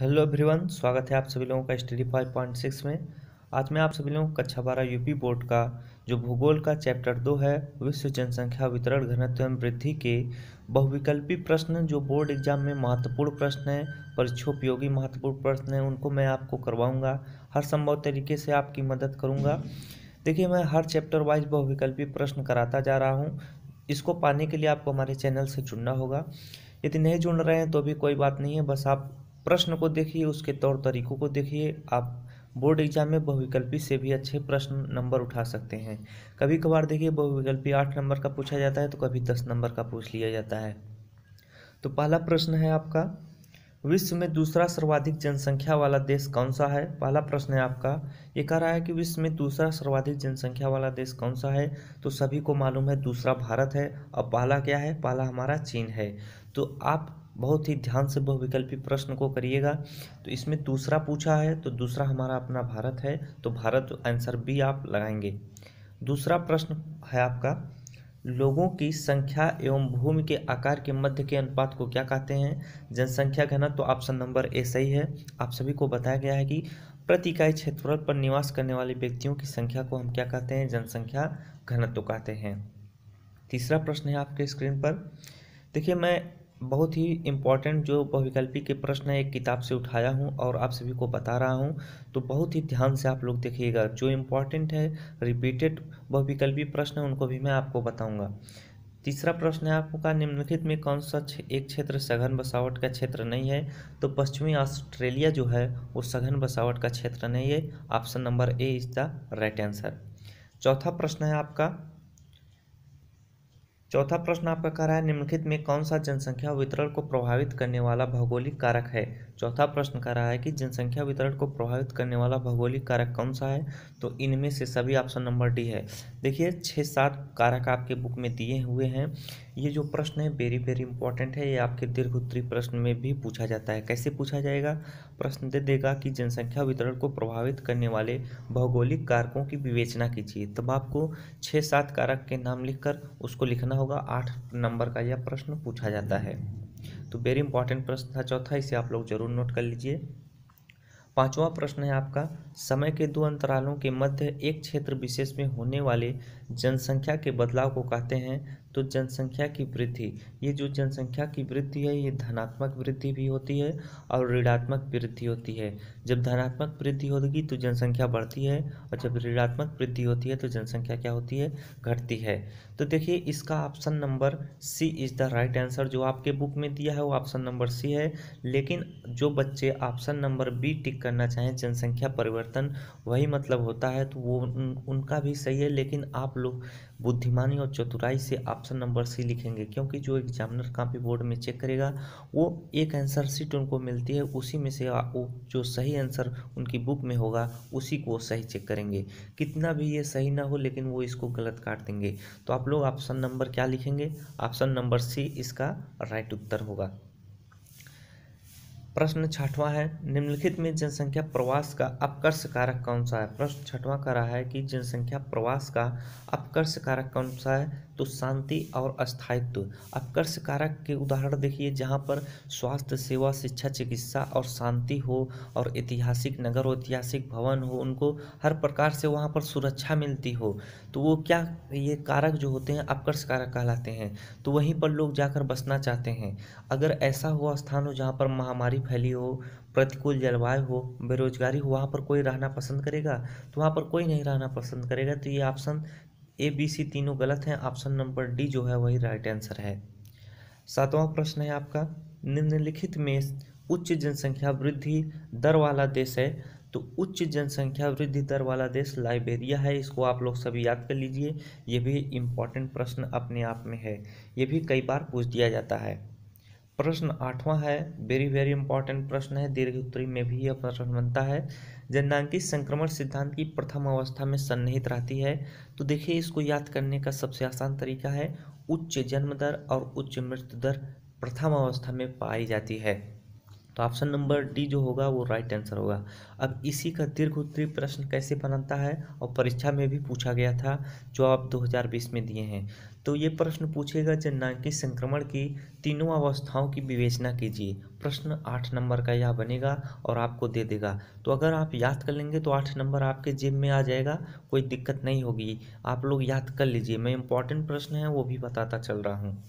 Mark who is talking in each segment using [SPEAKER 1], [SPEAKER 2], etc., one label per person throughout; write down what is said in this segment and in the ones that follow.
[SPEAKER 1] hello everyone स्वागत है आप सभी लोगों का स्टडी फाइव पॉइंट सिक्स में आज मैं आप सभी लोगों को कक्षा बारह यूपी बोर्ड का जो भूगोल का चैप्टर दो है विश्व जनसंख्या वितरण घनत्व एवं वृद्धि के बहुविकल्पी प्रश्न जो बोर्ड एग्जाम में महत्वपूर्ण प्रश्न हैं परीक्षोपयोगी महत्वपूर्ण प्रश्न हैं उनको मैं आपको करवाऊँगा हर संभव तरीके से आपकी मदद करूँगा देखिए मैं हर चैप्टर वाइज बहुविकल्पी प्रश्न कराता जा रहा हूँ इसको पाने के लिए आपको हमारे चैनल से जुड़ना होगा यदि नहीं जुड़ रहे हैं तो भी कोई बात नहीं है बस आप प्रश्न को देखिए उसके तौर तरीकों को देखिए आप बोर्ड एग्जाम में बहुविकल्पी से भी अच्छे प्रश्न नंबर उठा सकते हैं कभी कभार देखिए बहुविकल्पी आठ नंबर का पूछा जाता है तो कभी दस नंबर का पूछ लिया जाता है तो पहला प्रश्न है आपका विश्व में दूसरा सर्वाधिक जनसंख्या वाला देश कौन सा है पहला प्रश्न है आपका ये कह रहा है कि विश्व में दूसरा सर्वाधिक जनसंख्या वाला देश कौन सा है तो सभी को मालूम है दूसरा भारत है और पहला क्या है पहला हमारा चीन है तो आप बहुत ही ध्यान से बहुविकल्पी प्रश्न को करिएगा तो इसमें दूसरा पूछा है तो दूसरा हमारा अपना भारत है तो भारत आंसर बी आप लगाएंगे दूसरा प्रश्न है आपका लोगों की संख्या एवं भूमि के आकार के मध्य के अनुपात को क्या कहते हैं जनसंख्या घनत्व तो ऑप्शन नंबर ए सही है आप सभी को बताया गया है कि प्रति इकाई क्षेत्रफल पर निवास करने वाले व्यक्तियों की संख्या को हम क्या कहते हैं जनसंख्या घनत्व तो कहते हैं तीसरा प्रश्न है आपके स्क्रीन पर देखिए मैं बहुत ही इम्पॉर्टेंट जो बहुविकल्पी के प्रश्न एक किताब से उठाया हूँ और आप सभी को बता रहा हूँ तो बहुत ही ध्यान से आप लोग देखिएगा जो इम्पॉर्टेंट है रिपीटेड बहुविकल्पी प्रश्न उनको भी मैं आपको बताऊँगा तीसरा प्रश्न है आपका निम्नलिखित में कौन सा एक क्षेत्र सघन बसावट का क्षेत्र नहीं है तो पश्चिमी ऑस्ट्रेलिया जो है वो सघन बसावट का क्षेत्र नहीं है option number A is the right answer चौथा प्रश्न है आपका चौथा प्रश्न आपका कह रहा है निम्नलिखित में कौन सा जनसंख्या वितरण को प्रभावित करने वाला भौगोलिक कारक है चौथा प्रश्न कह रहा है कि जनसंख्या वितरण को प्रभावित करने वाला भौगोलिक कारक कौन सा है तो इनमें से सभी ऑप्शन नंबर डी है देखिए छः सात कारक आपके बुक में दिए हुए हैं ये जो प्रश्न है वेरी वेरी इंपॉर्टेंट है ये आपके दीर्घ उत्तरी प्रश्न में भी पूछा जाता है कैसे पूछा जाएगा प्रश्न दे देगा कि जनसंख्या वितरण को प्रभावित करने वाले भौगोलिक कारकों की विवेचना कीजिए तब आपको छः सात कारक के नाम लिखकर उसको लिखना होगा आठ नंबर का यह प्रश्न पूछा जाता है तो वेरी इंपॉर्टेंट प्रश्न था चौथा इसे आप लोग जरूर नोट कर लीजिए पांचवा प्रश्न है आपका समय के दो अंतरालों के मध्य एक क्षेत्र विशेष में होने वाले जनसंख्या के बदलाव को कहते हैं तो जनसंख्या की वृद्धि ये जो जनसंख्या की वृद्धि है ये धनात्मक वृद्धि भी होती है और ऋणात्मक वृद्धि होती है जब धनात्मक वृद्धि होगी तो जनसंख्या बढ़ती है और जब ऋणात्मक वृद्धि होती है तो जनसंख्या क्या होती है घटती है तो देखिए इसका option number C is the right answer जो आपके बुक में दिया है वो ऑप्शन नंबर सी है लेकिन जो बच्चे ऑप्शन नंबर बी टिक करना चाहें जनसंख्या परिवर्तन वही मतलब होता है तो वो उनका भी सही है लेकिन आप लोग बुद्धिमानी और चतुराई से ऑप्शन नंबर सी लिखेंगे क्योंकि जो एग्जामिनर कापी बोर्ड में चेक करेगा वो एक आंसर सीट उनको मिलती है उसी में से वो जो सही आंसर उनकी बुक में होगा उसी को सही चेक करेंगे कितना भी ये सही ना हो लेकिन वो इसको गलत काट देंगे तो आप लोग ऑप्शन नंबर क्या लिखेंगे ऑप्शन नंबर सी इसका राइट उत्तर होगा प्रश्न छठवां है निम्नलिखित में जनसंख्या प्रवास का अपकर्ष कारक कौन सा है प्रश्न छठवां कह रहा है कि जनसंख्या प्रवास का अपकर्ष कारक कौन सा है तो शांति और अस्थायित्व अपकर्ष कारक के उदाहरण देखिए जहाँ पर स्वास्थ्य सेवा शिक्षा चिकित्सा और शांति हो और ऐतिहासिक नगर हो ऐतिहासिक भवन हो उनको हर प्रकार से वहाँ पर सुरक्षा मिलती हो तो वो क्या ये कारक जो होते हैं अपकर्ष कारक कहलाते हैं तो वहीं पर लोग जाकर बसना चाहते हैं अगर ऐसा हुआ स्थान हो जहाँ पर महामारी बीमारी फैली हो प्रतिकूल जलवायु हो बेरोजगारी हो वहाँ पर कोई रहना पसंद करेगा तो वहाँ पर कोई नहीं रहना पसंद करेगा तो ये ऑप्शन ए बी सी तीनों गलत हैं ऑप्शन नंबर डी जो है वही राइट आंसर है सातवां प्रश्न है आपका निम्नलिखित में उच्च जनसंख्या वृद्धि दर वाला देश है तो उच्च जनसंख्या वृद्धि दर वाला देश लाइबेरिया है इसको आप लोग सभी याद कर लीजिए ये भी इम्पॉर्टेंट प्रश्न अपने आप में है ये भी कई बार पूछ दिया जाता है प्रश्न आठवां है वेरी वेरी इंपॉर्टेंट प्रश्न है दीर्घ उत्तरी में भी यह प्रश्न बनता है जननांकिक संक्रमण सिद्धांत की प्रथम अवस्था में सन्निहित रहती है तो देखिए इसको याद करने का सबसे आसान तरीका है उच्च जन्म दर और उच्च मृत्यु दर प्रथम अवस्था में पाई जाती है तो ऑप्शन नंबर डी जो होगा वो राइट आंसर होगा अब इसी का दीर्घ उत्तरी प्रश्न कैसे बनाता है और परीक्षा में भी पूछा गया था जो आप 2020 में दिए हैं तो ये प्रश्न पूछेगा जननांकिक संक्रमण की तीनों अवस्थाओं की विवेचना कीजिए प्रश्न आठ नंबर का यह बनेगा और आपको दे देगा तो अगर आप याद कर लेंगे तो आठ नंबर आपके जेब में आ जाएगा कोई दिक्कत नहीं होगी आप लोग याद कर लीजिए मैं इंपॉर्टेंट प्रश्न है वो भी बताता चल रहा हूँ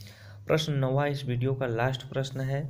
[SPEAKER 1] प्रश्न नवा इस वीडियो का लास्ट प्रश्न है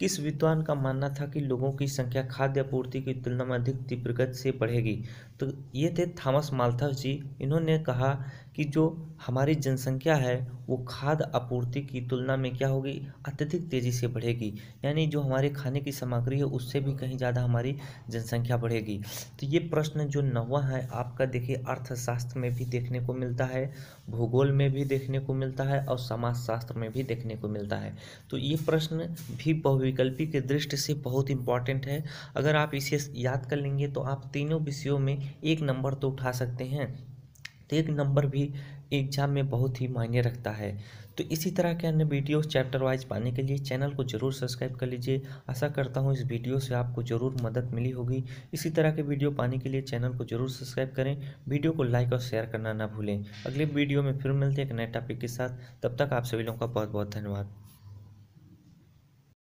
[SPEAKER 1] किस विद्वान का मानना था कि लोगों की संख्या खाद्य आपूर्ति की तुलना में अधिक तीव्र गति से बढ़ेगी तो ये थे थॉमस माल्थस जी इन्होंने कहा कि जो हमारी जनसंख्या है वो खाद्य आपूर्ति की तुलना में क्या होगी अत्यधिक तेज़ी से बढ़ेगी यानी जो हमारे खाने की सामग्री है उससे भी कहीं ज़्यादा हमारी जनसंख्या बढ़ेगी तो ये प्रश्न जो नवा है आपका देखिए अर्थशास्त्र में भी देखने को मिलता है भूगोल में भी देखने को मिलता है और समाजशास्त्र में भी देखने को मिलता है तो ये प्रश्न भी बहुविकल्पी के दृष्टि से बहुत इंपॉर्टेंट है अगर आप इसे याद कर लेंगे तो आप तीनों विषयों में एक नंबर तो उठा सकते हैं तो एक नंबर भी एग्जाम में बहुत ही मायने रखता है तो इसी तरह के अन्य वीडियोस चैप्टर वाइज पाने के लिए चैनल को ज़रूर सब्सक्राइब कर लीजिए आशा करता हूँ इस वीडियो से आपको ज़रूर मदद मिली होगी इसी तरह के वीडियो पाने के लिए चैनल को ज़रूर सब्सक्राइब करें वीडियो को लाइक और शेयर करना ना भूलें अगले वीडियो में फिर मिलते हैं एक नए टॉपिक के साथ तब तक आप सभी लोगों का बहुत बहुत धन्यवाद